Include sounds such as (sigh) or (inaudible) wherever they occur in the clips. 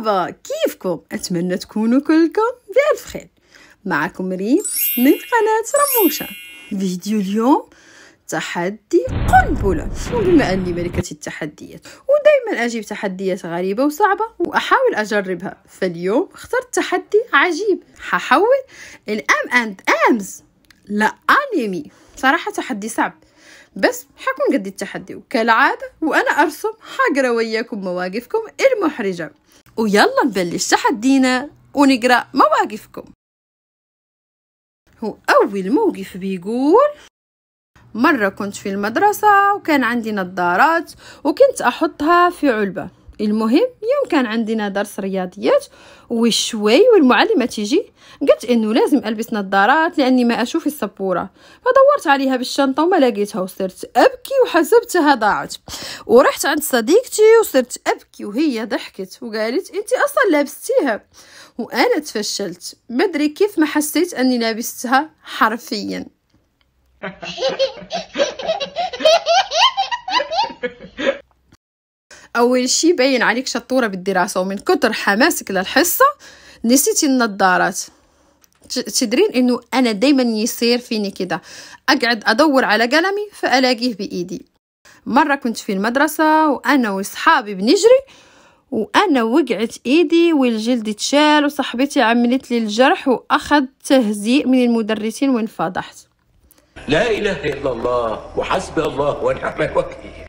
مرحبا كيفكم أتمنى تكونوا كلكم بألف خير معكم ريم من قناة رموشة فيديو اليوم تحدي قنبلة وبما أني ملكة التحديات ودايما أجيب تحديات غريبة وصعبة وأحاول أجربها فاليوم اخترت تحدي عجيب ححول الأم أند أمز لا صراحة تحدي صعب بس حكون قد التحدي وكالعادة وأنا أرسم حقرا وياكم مواقفكم المحرجة ويلا نبلش تحدينا ونقرأ مواقفكم هو أول موقف بيقول مرة كنت في المدرسة وكان عندي نظارات وكنت أحطها في علبة المهم يوم كان عندنا درس رياضيات وشوي والمعلمه تيجي قالت انه لازم البس نظارات لاني ما اشوف السبوره فدورت عليها بالشنطه وما لقيتها وصرت ابكي وحسبتها ضاعت ورحت عند صديقتي وصرت ابكي وهي ضحكت وقالت انت اصلا لابستيها وانا تفشلت مدري كيف ما حسيت اني لابستها حرفيا (laughs) اول شي باين عليك شطوره بالدراسه ومن كتر حماسك للحصه نسيتي النظارات تدرين انه انا دايما يصير فيني كده اقعد ادور على قلمي فالاقيه بايدي مره كنت في المدرسه وانا وصحابي بنجري وانا وقعت ايدي والجلد اتشال وصاحبتي عملت لي الجرح واخذ تهزيء من المدرسين وانفضحت لا اله الا الله وحسبي الله ونعم الوكيل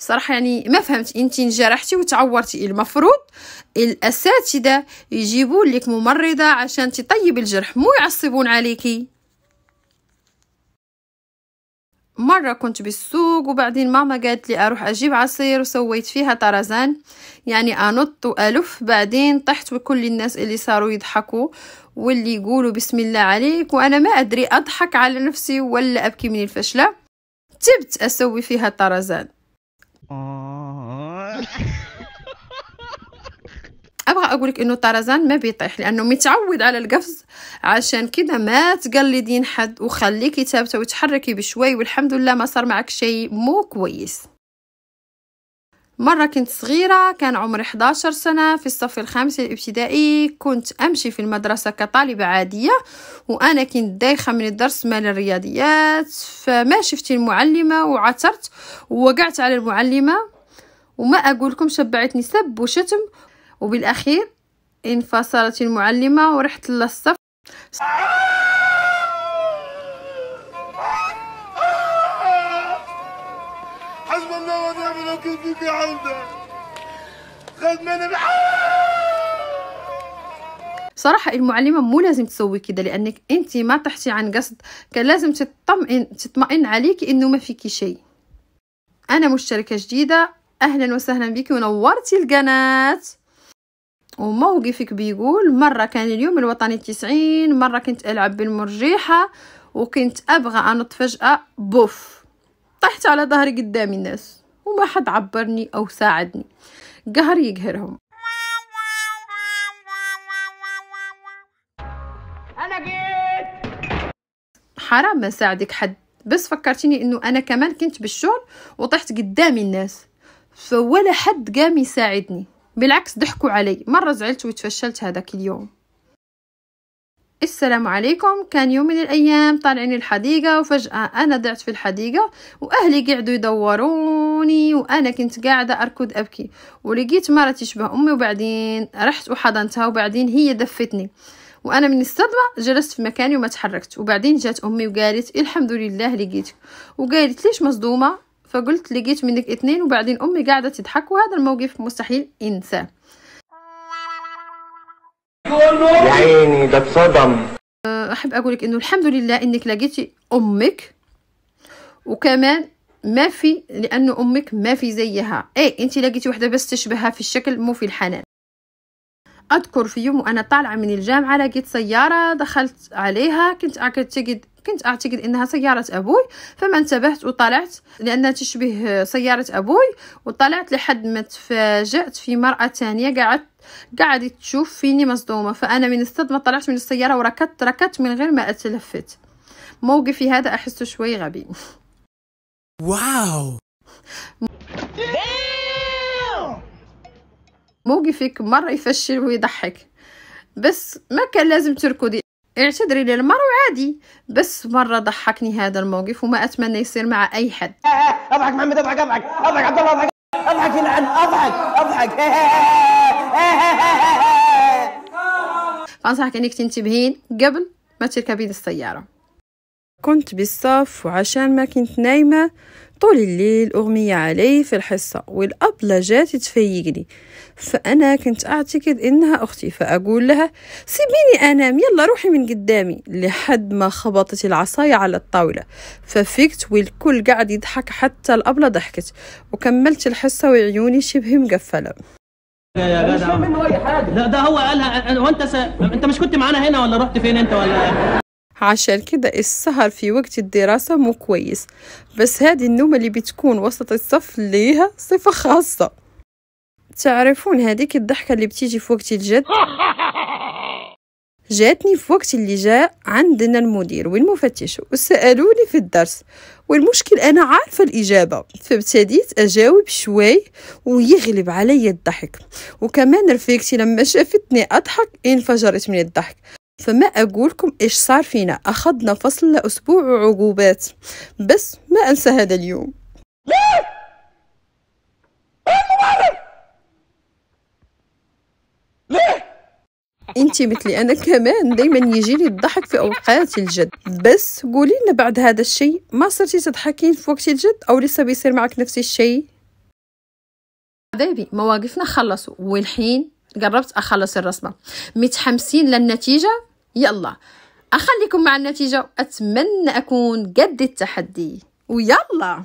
صراحة يعني ما فهمت انت انجرحتي وتعورتي المفروض الاساتذه يجيبوا لك ممرضه عشان تطيب الجرح مو يعصبون عليكي مرة كنت بالسوق وبعدين ماما قالت لي أروح أجيب عصير وسويت فيها طرزان يعني أنط وألف بعدين طحت وكل الناس اللي صاروا يضحكوا واللي يقولوا بسم الله عليك وأنا ما أدري أضحك على نفسي ولا أبكي من الفشلة تبت أسوي فيها طرزان ابغى اقولك انه طرزان ما بيطيح لانه متعود على القفز عشان كده ما تقلدين حد وخليكي ثابته وتحركي بشوي والحمد لله ما صار معك شيء مو كويس مرة كنت صغيرة كان عمري 11 سنة في الصف الخامس الابتدائي كنت أمشي في المدرسة كطالبة عادية وأنا كنت دايخة من الدرس مال الرياضيات فما شفت المعلمة وعثرت ووقعت على المعلمة وما أقولكم شبعتني سب وشتم وبالأخير انفصلت المعلمة ورحت للصف بيبي صراحة المعلمة مو لازم تسوي كده لأنك أنت ما طحتي عن قصد كان لازم تطمئن تطمئن عليكي إنه ما فيكي شيء أنا مشتركة جديدة أهلا وسهلا بك ونورتي القناة وموقفك بيقول مرة كان اليوم الوطني التسعين مرة كنت ألعب بالمرجيحة وكنت أبغى أنط فجأة بوف طحت على ظهري قدام الناس وما حد عبرني أو ساعدني قهر يقهرهم أنا جيت حرام ما ساعدك حد بس فكرتيني انه انا كمان كنت بالشغل وطحت قدام الناس فولا حد قام يساعدني بالعكس ضحكوا علي مره زعلت وتفشلت هذاك اليوم السلام عليكم كان يوم من الايام طالعين الحديقه وفجاه انا ضعت في الحديقه واهلي قعدوا يدوروني وانا كنت قاعده اركض ابكي ولقيت مره تشبه امي وبعدين رحت وحضنتها وبعدين هي دفتني وانا من الصدمه جلست في مكاني وما تحركت وبعدين جات امي وقالت الحمد لله لقيتك وقالت ليش مصدومه فقلت لقيت منك اثنين وبعدين امي قاعده تضحك وهذا الموقف مستحيل انساه يا عيني ده اتصدم احب اقول لك انه الحمد لله انك لقيتي امك وكمان ما في لانه امك ما في زيها اي انت لقيتي وحده بس تشبهها في الشكل مو في الحنان اذكر في يوم وانا طالعه من الجامعه لقيت سياره دخلت عليها كنت اعتقد كنت أعتقد أنها سيارة أبوي فما انتبهت وطلعت لأنها تشبه سيارة أبوي وطلعت لحد ما تفاجأت في مرأة تانية قعدت قعدت تشوف فيني مصدومة فأنا من الصدمة طلعت من السيارة وركضت ركضت من غير ما أتلفت موقفي هذا أحسه شوي غبي واو موقفك مرة يفشل ويضحك بس ما كان لازم تركضي اعتذري للمرء وعادي بس مره ضحكني هذا الموقف وما اتمنى يصير مع اي حد إيه، إيه، اضحك محمد اضحك اضحك اضحك عبد الله اضحك اضحك في العن اضحك اضحك فانصحك إيه، انك تنتبهين قبل ما تركبين السياره كنت بالصف وعشان ما كنت نايمه طول الليل أغمية علي في الحصة والأب جات تفيقني فأنا كنت أعتقد إنها أختي فأقول لها سيبيني أنام يلا روحي من قدامي لحد ما خبطت العصاية على الطاولة ففكت والكل قاعد يضحك حتى الأبلة ضحكت وكملت الحصة وعيوني شبه مقفلة يا مش اي حاجه لا ده هو قالها وانت س... انت مش كنت معانا هنا ولا رحت فين انت ولا إيه؟ عشان كده السهر في وقت الدراسة مو كويس بس هذه النومة اللي بتكون وسط الصف ليها صفة خاصة تعرفون هذيك الضحكة اللي بتيجي في وقت الجد (laughs) جاتني في وقت اللي جاء عندنا المدير والمفتش وسألوني في الدرس والمشكل أنا عارفة الإجابة فابتديت أجاوب شوي ويغلب علي الضحك وكمان رفيقتي لما شافتني أضحك انفجرت من الضحك فما أقولكم إيش صار فينا أخذنا فصل لأسبوع وعقوبات بس ما أنسى هذا اليوم انت مثلي انا كمان دايما يجيني الضحك في اوقات الجد بس قولي لنا بعد هذا الشيء ما صرتي تضحكين في وقت الجد او لسه بيصير معك نفس الشيء حبايبي مواقفنا خلصوا والحين قربت اخلص الرسمه متحمسين للنتيجه يلا اخليكم مع النتيجه اتمنى اكون قد التحدي ويلا